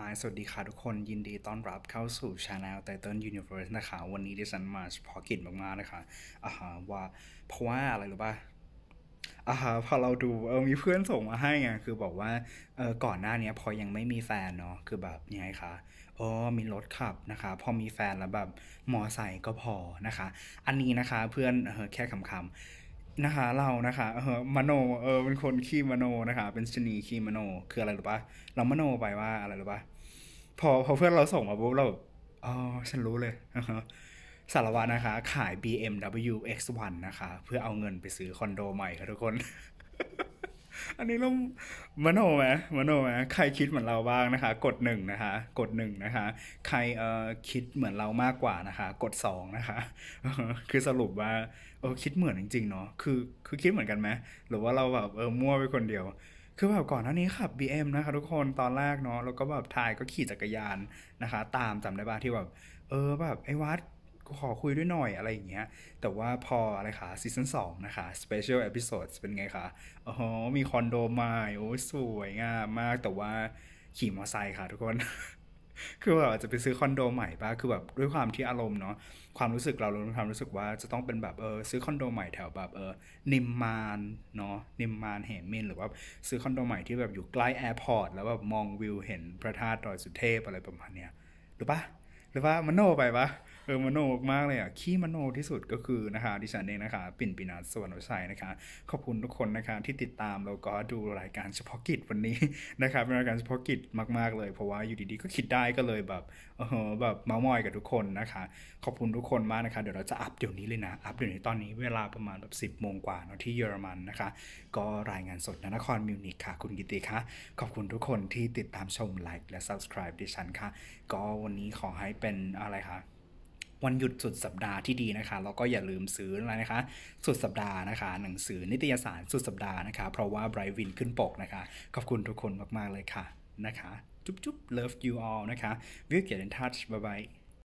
Hi สวัสดีค่ะทุกคนยินดีต้อนรับเข้าสู่ Channel Titan Universe นะคะ วันนี้ดิฉันมาเฉพาะกิจมาก ๆ นะคะอ่าฮะว่าเพราะว่าอะไรรู้ป่ะอ่าฮะพอเราดูเออมีเพื่อนส่งมาให้ไงคือบอกว่าเออก่อนหน้านี้พอยังไม่มีแฟนเนาะคือแบบยังไงคะอ๋อมีรถขับนะคะ พอมีแฟนแล้วแบบมอไซค์ก็พอนะคะ อันนี้นะคะเพื่อนเออแค่คำๆนะคะเรานะคะเออมโนเออเป็นคนขี้มโนนะคะ เป็นชนีขี้มโน คืออะไรหรือปะเรามโนไปว่าอะไรหรือปะพอพอเพื่อนเราส่งมาปุ๊บ เราอ๋อ ฉันรู้เลยสารวัตรนะคะ ขาย BMW X1 นะคะ เพื่อเอาเงินไปซื้อคอนโดใหม่ค่ะทุกคนอันนี้เรามโนไหมมโนไหมใครคิดเหมือนเราบ้างนะคะ กดหนึ่งนะคะ กดหนึ่งนะคะ ใครเอ่อคิดเหมือนเรามากกว่านะคะ กดสองนะคะ คือสรุปว่าเออคิดเหมือนจริง ๆ เนาะคือคือคิดเหมือนกันไหมหรือว่าเราแบบเออมั่วไปคนเดียว คือแบบก่อนหน้านี้ขับ BM นะคะ ทุกคนตอนแรกเนาะแล้วก็แบบทายก็ขี่จักรยานนะคะ ตามจำได้้างที่แบบเออแบบไอ้วัดขอคุยด้วยหน่อยอะไรอย่างเงี้ย แต่ว่าพออะไรคะซีซั่นสองนะคะสเปเชียลเอพิโซดเป็นไงคะโอ้โหมีคอนโดใหม่โอ้สวยงามมากแต่ว่า ขี่มอเตอร์ไซค์ค่ะ ทุกคน คือแบบอาจจะไปซื้อคอนโดใหม่ป่ะคือแบบด้วยความที่อารมณ์เนาะความรู้สึกเราเราความรู้สึกว่าจะต้องเป็นแบบเออซื้อคอนโดใหม่แถวแบบเออนิมมานเนาะนิมมานเหมินหรือว่า ซื้อคอนโดใหม่ที่แบบอยู่ใกล้แอร์พอร์ตแล้วแบบมองวิวเห็นพระธาตุดอยสุเทพอะไรประมาณเนี้ยหรือปะหรือว่ามโนไปปะเออมโนมากเลยอ่ะขี้มโนที่สุดก็คือนะคะดิฉันเองนะคะ ปิ่นปินาสวรรค์ชัยนะคะ ขอบคุณทุกคนนะคะที่ติดตามแล้วก็ดูรายการเฉพาะกิจวันนี้นะคะเป็นรายการเฉพาะกิจมากๆเลย เพราะว่าอยู่ดีๆก็คิดได้ก็เลยแบบเออแบบเมามอยกับทุกคนนะคะ ขอบคุณทุกคนมากนะคะเดี๋ยวเราจะอัพเดี๋ยวนี้เลยนะ อัพเดี๋ยวนี้ตอนนี้เวลาประมาณแบบสิบโมงกว่าเนาะที่เยอรมันนะคะ ก็รายงานสดนครมิวนิกค่ะคุณกิติคะขอบคุณทุกคนที่ติดตามชมไลค์และ subscribe ดิฉันค่ะ ก็วันนี้ขอให้เป็นอะไรคะวันหยุดสุดสัปดาห์ที่ดีนะคะ แล้วก็อย่าลืมซื้ออะไรนะคะสุดสัปดาห์นะคะ หนังสือนิตยสารสุดสัปดาห์นะคะ เพราะว่าไบรท์วินขึ้นปกนะคะ ขอบคุณทุกคนมากๆเลยค่ะ นะคะ จุ๊บๆ love you all นะคะ we'll get in touch bye bye